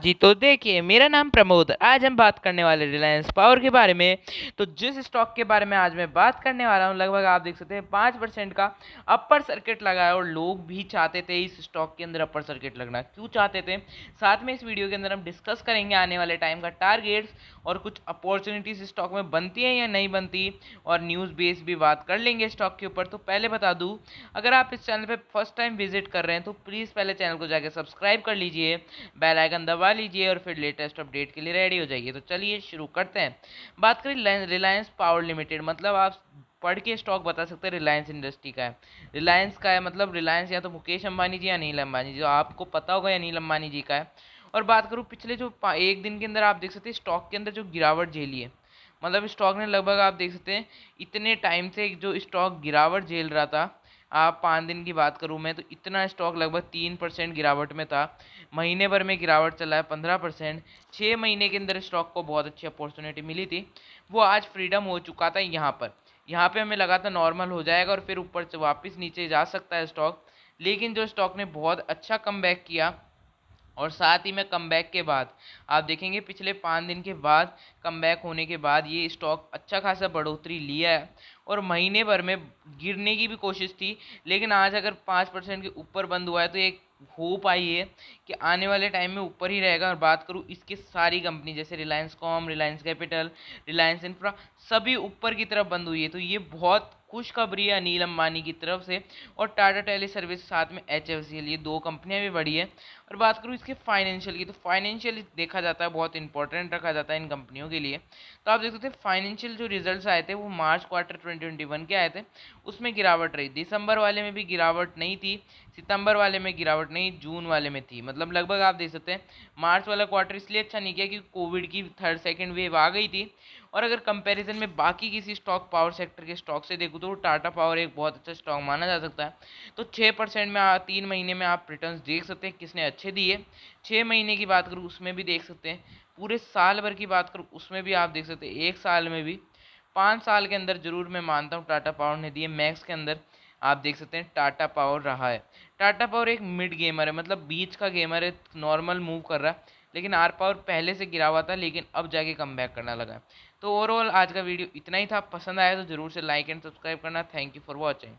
जी तो देखिए मेरा नाम प्रमोद आज हम बात करने वाले रिलायंस पावर के बारे में तो जिस स्टॉक के बारे में आज मैं बात करने वाला हूँ लगभग आप देख सकते हैं पाँच परसेंट का अपर सर्किट लगा है और लोग भी चाहते थे इस स्टॉक के अंदर अपर सर्किट लगना क्यों चाहते थे साथ में इस वीडियो के अंदर हम डिस्कस करेंगे आने वाले टाइम का टारगेट्स और कुछ अपॉर्चुनिटीज स्टॉक में बनती हैं या नहीं बनती और न्यूज़ बेस भी बात कर लेंगे स्टॉक के ऊपर तो पहले बता दूँ अगर आप इस चैनल पर फर्स्ट टाइम विजिट कर रहे हैं तो प्लीज़ पहले चैनल को जाकर सब्सक्राइब कर लीजिए बेलाइकन दबा करवा लीजिए और फिर लेटेस्ट अपडेट के लिए रेडी हो जाइए तो चलिए शुरू करते हैं बात करें रिलायंस पावर लिमिटेड मतलब आप पढ़ के स्टॉक बता सकते हैं रिलायंस इंडस्ट्री का है रिलायंस का है मतलब रिलायंस या तो मुकेश अंबानी जी या नील अंबानी जी तो आपको पता होगा या नील अंबानी जी का है और बात करूँ पिछले जो एक दिन के अंदर आप देख सकते हैं स्टॉक के अंदर जो गिरावट झेली है मतलब स्टॉक ने लगभग आप देख सकते हैं इतने टाइम से जो स्टॉक गिरावट झेल रहा था आप पाँच दिन की बात करूँ मैं तो इतना स्टॉक लगभग तीन परसेंट गिरावट में था महीने भर में गिरावट चला है पंद्रह परसेंट छः महीने के अंदर स्टॉक को बहुत अच्छी अपॉर्चुनिटी मिली थी वो आज फ्रीडम हो चुका था यहाँ पर यहाँ पर हमें लगा था नॉर्मल हो जाएगा और फिर ऊपर से वापस नीचे जा सकता है स्टॉक लेकिन जो स्टॉक ने बहुत अच्छा कम किया और साथ ही में कम के बाद आप देखेंगे पिछले पाँच दिन के बाद कम होने के बाद ये स्टॉक अच्छा खासा बढ़ोतरी लिया है और महीने भर में गिरने की भी कोशिश थी लेकिन आज अगर पाँच परसेंट के ऊपर बंद हुआ है तो एक होप आई है कि आने वाले टाइम में ऊपर ही रहेगा और बात करूँ इसके सारी कंपनी जैसे Reliance com Reliance capital Reliance infra सभी ऊपर की तरफ बंद हुई है तो ये बहुत खुशखबरी है अनिल अंबानी की तरफ से और टाटा टेली सर्विस साथ में एच एफ सी एल ये दो कंपनियां भी बढ़ी है और बात करूँ इसके फाइनेंशियल की तो फाइनेंशियल देखा जाता है बहुत इंपॉर्टेंट रखा जाता है इन कंपनियों के लिए तो आप देख सकते हैं फाइनेंशियल जो रिजल्ट आए थे वो मार्च क्वार्टर ट्वेंटी वन के आए थे उसमें गिरावट रही दिसंबर वाले में भी गिरावट नहीं थी सितंबर वाले में गिरावट नहीं जून वाले में थी मतलब लगभग आप देख सकते हैं मार्च वाला क्वार्टर इसलिए अच्छा नहीं किया क्योंकि कोविड की थर्ड सेकेंड वेव आ गई थी और अगर कंपैरिजन में बाकी किसी स्टॉक पावर सेक्टर के स्टॉक से देखूँ तो टाटा पावर एक बहुत अच्छा स्टॉक माना जा सकता है तो छः परसेंट में तीन महीने में आप रिटर्न देख सकते हैं किसने अच्छे दिए छः महीने की बात करूँ उसमें भी देख सकते हैं पूरे साल भर की बात करूँ उसमें भी आप देख सकते हैं एक साल में भी पाँच साल के अंदर जरूर मैं मानता हूँ टाटा पावर ने दिए मैक्स के अंदर आप देख सकते हैं टाटा पावर रहा है टाटा पावर एक मिड गेमर है मतलब बीच का गेमर है नॉर्मल मूव कर रहा है लेकिन आर पावर पहले से गिरा हुआ था लेकिन अब जाके कम बैक करना लगा तो ओवरऑल आज का वीडियो इतना ही था पसंद आया तो ज़रूर से लाइक एंड सब्सक्राइब करना थैंक यू फॉर वॉचिंग